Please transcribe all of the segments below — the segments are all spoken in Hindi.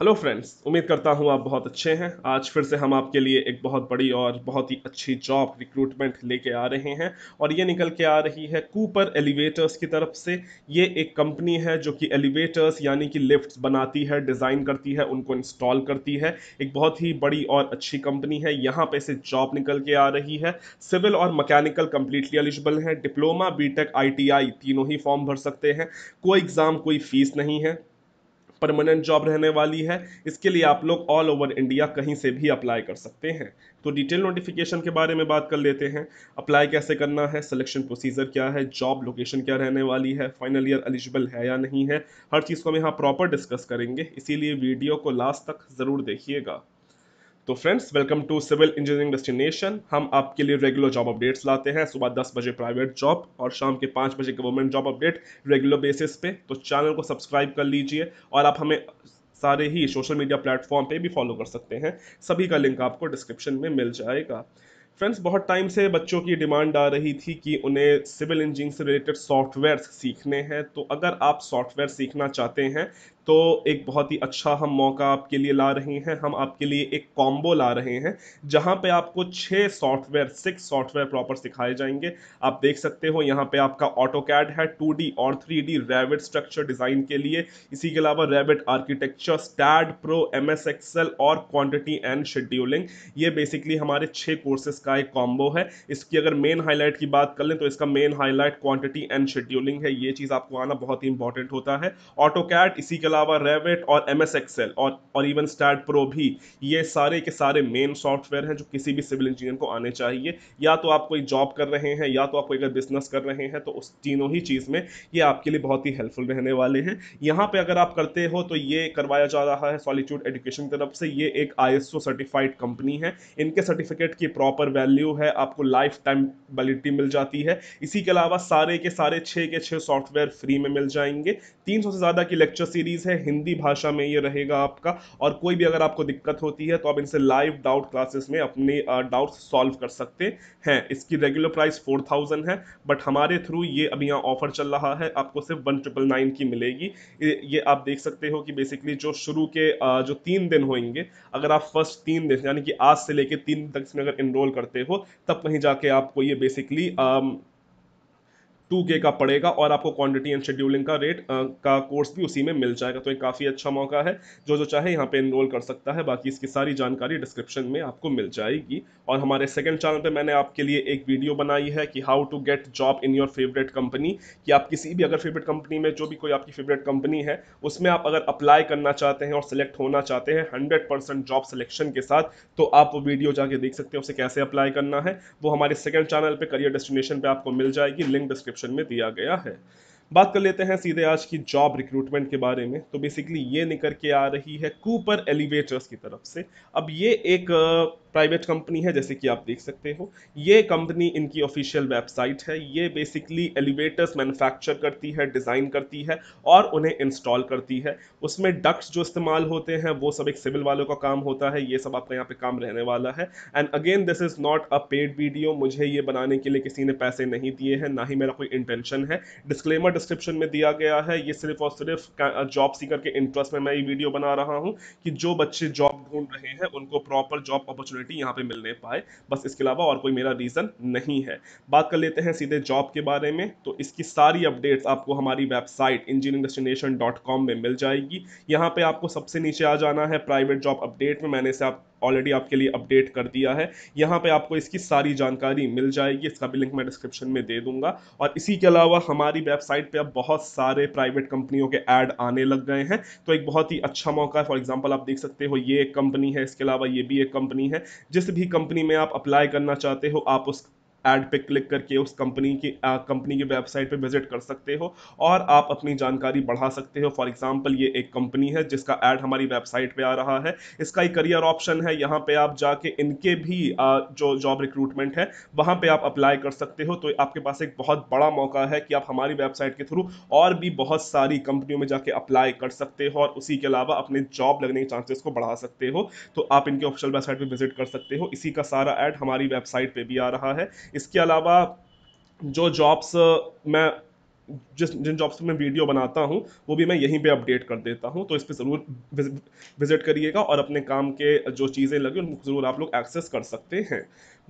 हेलो फ्रेंड्स उम्मीद करता हूँ आप बहुत अच्छे हैं आज फिर से हम आपके लिए एक बहुत बड़ी और बहुत ही अच्छी जॉब रिक्रूटमेंट लेके आ रहे हैं और ये निकल के आ रही है कूपर एलिवेटर्स की तरफ से ये एक कंपनी है जो कि एलिवेटर्स यानी कि लिफ्ट्स बनाती है डिज़ाइन करती है उनको इंस्टॉल करती है एक बहुत ही बड़ी और अच्छी कंपनी है यहाँ पर से जॉब निकल के आ रही है सिविल और मकैनिकल कम्प्लीटली एलिजिबल है डिप्लोमा बी टेक तीनों ही फॉर्म भर सकते हैं कोई एग्ज़ाम कोई फीस नहीं है परमानेंट जॉब रहने वाली है इसके लिए आप लोग ऑल ओवर इंडिया कहीं से भी अप्लाई कर सकते हैं तो डिटेल नोटिफिकेशन के बारे में बात कर लेते हैं अप्लाई कैसे करना है सिलेक्शन प्रोसीजर क्या है जॉब लोकेशन क्या रहने वाली है फाइनल ईयर एलिजिबल है या नहीं है हर चीज़ को हम यहाँ प्रॉपर डिस्कस करेंगे इसीलिए वीडियो को लास्ट तक ज़रूर देखिएगा तो friends welcome to civil engineering destination हम आपके लिए रेगुलर जॉब अपडेट्स लाते हैं सुबह 10 बजे प्राइवेट जॉब और शाम के 5 बजे government job update regular basis पे तो चैनल को सब्सक्राइब कर लीजिए और आप हमें सारे ही सोशल मीडिया प्लेटफॉर्म पे भी फॉलो कर सकते हैं सभी का लिंक आपको डिस्क्रिप्शन में मिल जाएगा फ्रेंड्स बहुत टाइम से बच्चों की डिमांड आ रही थी कि उन्हें सिविल इंजीनियरिंग से रिलेटेड सॉफ्टवेयर सीखने हैं तो अगर आप सॉफ्टवेयर सीखना चाहते हैं तो एक बहुत ही अच्छा हम मौका आपके लिए ला रहे हैं हम आपके लिए एक कॉम्बो ला रहे हैं जहाँ पे आपको छः सॉफ्टवेयर सिक्स सॉफ्टवेयर प्रॉपर सिखाए जाएंगे आप देख सकते हो यहाँ पे आपका ऑटो कैड है टू और three D Revit structure design के लिए इसी के अलावा Revit architecture STAAD Pro M S और क्वान्टिटी एंड शेड्यूलिंग ये बेसिकली हमारे छः कोर्सेज का एक कॉम्बो है इसकी अगर मेन हाईलाइट की बात कर लें तो इसका main highlight quantity and scheduling है ये चीज़ आपको आना बहुत ही इंपॉर्टेंट होता है ऑटो कैड इसी के अलावा रेवेट और एम एस एक्सेल और और इवन स्टार्ट प्रो भी ये सारे के सारे मेन सॉफ्टवेयर हैं जो किसी भी सिविल इंजीनियर को आने चाहिए या तो आप कोई जॉब कर रहे हैं या तो आप कोई अगर बिजनेस कर रहे हैं तो उस तीनों ही चीज़ में ये आपके लिए बहुत ही हेल्पफुल रहने वाले हैं यहाँ पर अगर आप करते हो तो ये करवाया जा रहा है सॉलिट्यूड एजुकेशन की तरफ से ये एक आई सर्टिफाइड कंपनी है इनके सर्टिफिकेट की प्रॉपर वैल्यू है आपको लाइफ टाइम वैलिडिटी मिल जाती है इसी के अलावा सारे के सारे छः के छः सॉफ्टवेयर फ्री में मिल जाएंगे तीन सौ से ज़्यादा की लेक्चर सीरीज़ है हिंदी भाषा में ये रहेगा आपका और कोई भी अगर आपको दिक्कत होती है तो आप इनसे लाइव डाउट क्लासेस में अपने डाउट सॉल्व कर सकते हैं इसकी रेगुलर प्राइस फोर थाउजेंड है बट हमारे थ्रू ये अभी यहाँ ऑफर चल रहा है आपको सिर्फ वन ट्रिपल नाइन की मिलेगी ये आप देख सकते हो कि बेसिकली जो शुरू के जो तीन दिन होंगे अगर आप फर्स्ट तीन दिन यानी कि आज से लेकर तीन तक इसमें अगर इनरोल करते हो तब कहीं जाके आपको ये बेसिकली टू के का पड़ेगा और आपको क्वांटिटी एंड शेड्यूलिंग का रेट आ, का कोर्स भी उसी में मिल जाएगा तो एक काफ़ी अच्छा मौका है जो जो चाहे यहाँ पे इनरोल कर सकता है बाकी इसकी सारी जानकारी डिस्क्रिप्शन में आपको मिल जाएगी और हमारे सेकंड चैनल पे मैंने आपके लिए एक वीडियो बनाई है कि how to get job in your favourite company कि आप किसी भी अगर फेवरेट कंपनी में जो भी कोई आपकी फेवरेट कंपनी है उसमें आप अगर अप्लाई करना चाहते हैं और सिलेक्ट होना चाहते हैं हंड्रेड जॉब सिलेक्शन के साथ तो आप वो वीडियो जाके देख सकते हैं उसे कैसे अप्लाई करना है वो हमारे सेकेंड चैनल पर करियर डेस्टिनेशन पर आपको मिल जाएगी लिंक डिस्क्रिप्शन सेक्शन में दिया गया है बात कर लेते हैं सीधे आज की जॉब रिक्रूटमेंट के बारे में तो बेसिकली ये निकल के आ रही है कूपर एलिवेटर्स की तरफ से अब ये एक प्राइवेट कंपनी है जैसे कि आप देख सकते हो ये कंपनी इनकी ऑफिशियल वेबसाइट है ये बेसिकली एलिवेटर्स मैन्युफैक्चर करती है डिज़ाइन करती है और उन्हें इंस्टॉल करती है उसमें डक्ट्स जो इस्तेमाल होते हैं वो सब एक सिविल वालों का काम होता है ये सब आपका यहाँ पे काम रहने वाला है and again this is not a paid video मुझे ये बनाने के लिए किसी ने पैसे नहीं दिए हैं ना ही मेरा कोई इंटेंशन है डिस्क्लेमर डिस्क्रिप्शन में दिया गया है ये सिर्फ और सिर्फ जॉब सीकर के इंटरेस्ट में मैं ये वीडियो बना रहा हूँ कि जो बच्चे जॉब ढूंढ रहे हैं उनको प्रॉपर जॉब अपॉर्चुनिटी यहाँ पे मिलने पाए बस इसके अलावा और कोई मेरा रीज़न नहीं है बात कर लेते हैं सीधे जॉब के बारे में तो इसकी सारी अपडेट्स आपको हमारी वेबसाइट इंजीनियरिंग में मिल जाएगी यहाँ पर आपको सबसे नीचे आ जाना है प्राइवेट जॉब अपडेट में मैंने इसे आप ऑलरेडी आपके लिए अपडेट कर दिया है यहाँ पे आपको इसकी सारी जानकारी मिल जाएगी इसका भी लिंक मैं डिस्क्रिप्शन में दे दूंगा और इसी के अलावा हमारी वेबसाइट पे अब बहुत सारे प्राइवेट कंपनियों के ऐड आने लग गए हैं तो एक बहुत ही अच्छा मौका है फॉर एग्जाम्पल आप देख सकते हो ये एक कंपनी है इसके अलावा ये भी एक कंपनी है जिस भी कंपनी में आप अप्लाई करना चाहते हो आप उस ऐड पे क्लिक करके उस कंपनी की कंपनी की वेबसाइट पे विजिट कर सकते हो और आप अपनी जानकारी बढ़ा सकते हो फॉर एग्जांपल ये एक कंपनी है जिसका ऐड हमारी वेबसाइट पे आ रहा है इसका एक करियर ऑप्शन है यहाँ पे आप जाके इनके भी आ, जो जॉब रिक्रूटमेंट है वहाँ पे आप अप्लाई कर सकते हो तो आपके पास एक बहुत बड़ा मौका है कि आप हमारी वेबसाइट के थ्रू और भी बहुत सारी कंपनियों में जाके अप्लाई कर सकते हो और उसी के अलावा अपने जॉब लगने के चांसेस को बढ़ा सकते हो तो आप इनके ऑफिशियल वेबसाइट पर विजिट कर सकते हो इसी का सारा ऐड हमारी वेबसाइट पर भी आ रहा है इसके अलावा जो जॉब्स मैं जिस जिन जॉब्स पर मैं वीडियो बनाता हूँ वो भी मैं यहीं पे अपडेट कर देता हूँ तो इस पर ज़रूर विजिट करिएगा और अपने काम के जो चीज़ें लगी उनको ज़रूर आप लोग एक्सेस कर सकते हैं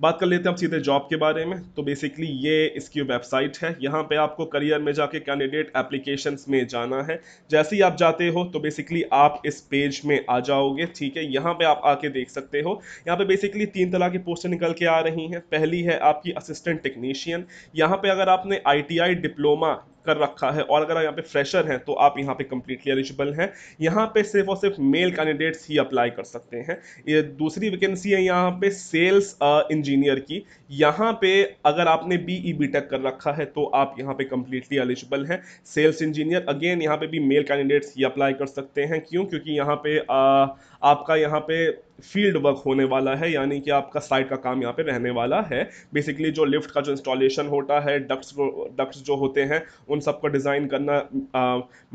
बात कर लेते हैं हम सीधे जॉब के बारे में तो बेसिकली ये इसकी वेबसाइट है यहाँ पे आपको करियर में जाके कैंडिडेट एप्लीकेशन में जाना है जैसे ही आप जाते हो तो बेसिकली आप इस पेज में आ जाओगे ठीक है यहाँ पे आप आके देख सकते हो यहाँ पे बेसिकली तीन तरह की पोस्टें निकल के आ रही हैं पहली है आपकी असिस्टेंट टेक्नीशियन यहाँ पर अगर आपने आई डिप्लोमा कर रखा है और अगर आप यहाँ पे फ्रेशर हैं तो आप यहाँ पे कंप्लीटली एलिजिबल हैं यहाँ पे सिर्फ और सिर्फ मेल कैंडिडेट्स ही अप्लाई कर सकते हैं ये दूसरी वैकेंसी है यहाँ पे सेल्स इंजीनियर की यहाँ पे अगर आपने बी ई बी टेक कर रखा है तो आप यहाँ पे कंप्लीटली एलिजिबल हैं सेल्स इंजीनियर अगेन यहाँ पे भी मेल कैंडिडेट्स ही अप्लाई कर सकते हैं क्यों क्योंकि यहाँ पे आ, आपका यहाँ पे फील्ड वर्क होने वाला है यानी कि आपका साइड का काम यहाँ पे रहने वाला है बेसिकली जो लिफ्ट का जो इंस्टॉलेशन होता है डक्ट्स डक्ट्स जो होते हैं उन सब का डिज़ाइन करना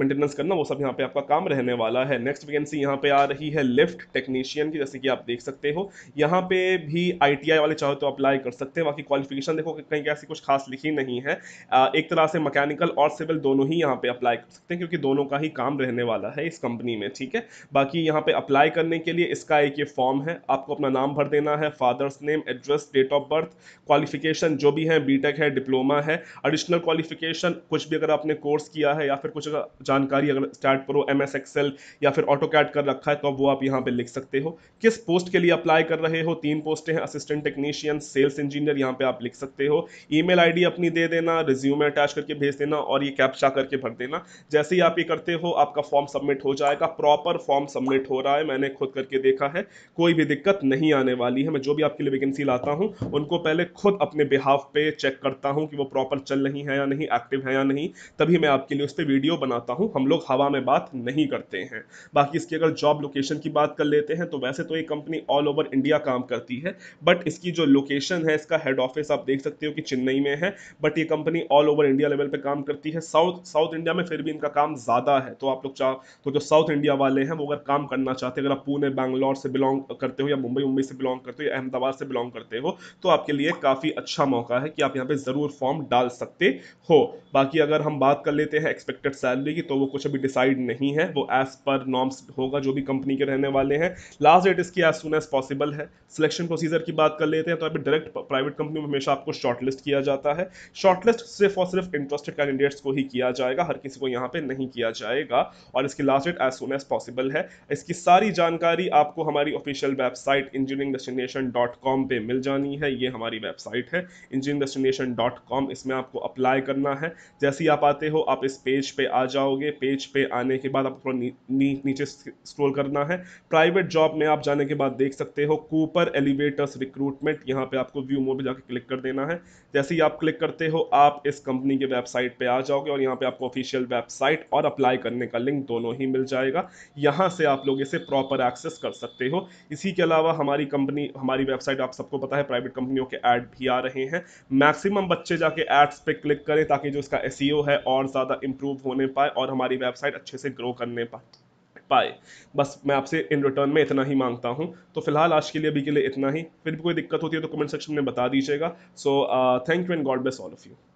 मेंटेनेंस करना वो सब यहाँ पे आपका काम रहने वाला है नेक्स्ट वैकेंसी यहाँ पे आ रही है लिफ्ट टेक्नीशियन की जैसे कि आप देख सकते हो यहाँ पे भी आई वाले चाहो तो अप्लाई कर सकते हैं बाकी क्वालिफिकेशन देखो कहीं ऐसी कुछ खास लिखी नहीं है एक तरह से मकैनिकल और सिविल दोनों ही यहाँ पर अप्लाई कर सकते हैं क्योंकि दोनों का ही काम रहने वाला है इस कंपनी में ठीक है बाकी यहाँ पर अप्लाई करने के लिए इसका एक ये फॉर्म है आपको अपना नाम भर देना है father's name address date of birth qualification जो भी है बीटेक है डिप्लोमा है एडिशनल क्वालिफिकेशन कुछ भी अगर आपने कोर्स किया है या फिर कुछ जानकारी अगर स्टार्ट करो एम एस एक्सएल या फिर ऑटो कैट कर रखा है तो वो आप यहाँ पर लिख सकते हो किस पोस्ट के लिए अप्लाई कर रहे हो तीन पोस्टें हैं असिस्टेंट टेक्नीशियन सेल्स इंजीनियर यहाँ पर आप लिख सकते हो ई मेल अपनी दे देना रिज्यूमे अटैच करके भेज देना और ये कैप्चा करके भर देना जैसे ही आप ये करते हो आपका फॉर्म सबमिट हो जाएगा प्रॉपर फॉर्म सबमिट हो रहा है मैंने खुद करके देखा है कोई भी दिक्कत नहीं आने वाली है मैं जो भी आपके लिए वैकेंसी लाता हूँ उनको पहले खुद अपने बिहाफ पे चेक करता हूँ कि वो प्रॉपर चल रही है या नहीं एक्टिव है या नहीं तभी मैं आपके लिए उस पर वीडियो बनाता हूँ हम लोग हवा में बात नहीं करते हैं बाकी इसकी अगर जॉब लोकेशन की बात कर लेते हैं तो वैसे तो ये कंपनी ऑल ओवर इंडिया काम करती है बट इसकी जो लोकेशन है इसका हेड ऑफिस आप देख सकते हो कि चेन्नई में है बट ये company all over India level पर काम करती है साउथ साउथ इंडिया में फिर भी इनका काम ज़्यादा है तो आप लोग चाह तो जो साउथ इंडिया वाले हैं वो अगर काम करना चाहते हैं अगर आप पुणे बैंगलोर से बिलोंग बिलोंग करते हो या मुंबई मुंबई से बिलोंग करते हो या अहमदाबाद से बिलोंग करते हो तो आपके लिए काफ़ी अच्छा मौका है कि आप यहाँ पे ज़रूर फॉर्म डाल सकते हो बाकी अगर हम बात कर लेते हैं एक्सपेक्टेड सैलरी की तो वो कुछ अभी डिसाइड नहीं है वो एज पर नॉर्म्स होगा जो भी कंपनी के रहने वाले हैं लास्ट डेट इसकी एज सुन एज पॉसिबल है सिलेक्शन प्रोसीजर की बात कर लेते हैं तो अभी डायरेक्ट प्राइवेट कंपनी में हमेशा आपको शॉर्टलिस्ट किया जाता है शॉर्टलिस्ट सिर्फ और सिर्फ इंटरेस्टेड कैंडिडेट्स को ही किया जाएगा हर किसी को यहाँ पे नहीं किया जाएगा और इसकी last date as soon as possible है इसकी सारी जानकारी आपको हमारी official website engineering destination dot com पर मिल जानी है ये हमारी वेबसाइट है इंजीनियरिंग डेस्टिनेशन डॉट कॉम इसमें आपको अप्लाई करना है जैसे ही आप आते हो आप इस पेज पे आ जाओगे पेज पे आने के बाद आपको थोड़ा नी, नी, नीचे स्क्रोल करना है प्राइवेट जॉब में आप जाने के बाद देख सकते हो कूपर एलिवेटर्स रिक्रूटमेंट यहाँ पर आपको व्यू मोड जाकर क्लिक कर देना है जैसे ही आप क्लिक करते हो आप इस कंपनी के वेबसाइट पर आ जाओगे और यहाँ पर आपको ऑफिशियल वेबसाइट और अप्लाई करने का लिंक दोनों ही मिल जाएगा यहाँ से आप लोग इसे प्रॉपर एक्सेस कर सकते हो इसी के अलावा हमारी कंपनी हमारी वेबसाइट आप सबको पता है प्राइवेट कंपनियों के ऐड भी आ रहे हैं मैक्सिमम बच्चे जाके एड्स पे क्लिक करें ताकि जो इसका एस e है और ज़्यादा इम्प्रूव होने पाए और हमारी वेबसाइट अच्छे से ग्रो करने पाए पाए बस मैं आपसे इन रिटर्न में इतना ही मांगता हूँ तो फिलहाल आज के लिए अभी के लिए इतना ही फिर भी कोई दिक्कत होती है तो कमेंट सेक्शन में बता दीजिएगा so thank you and God bless all of you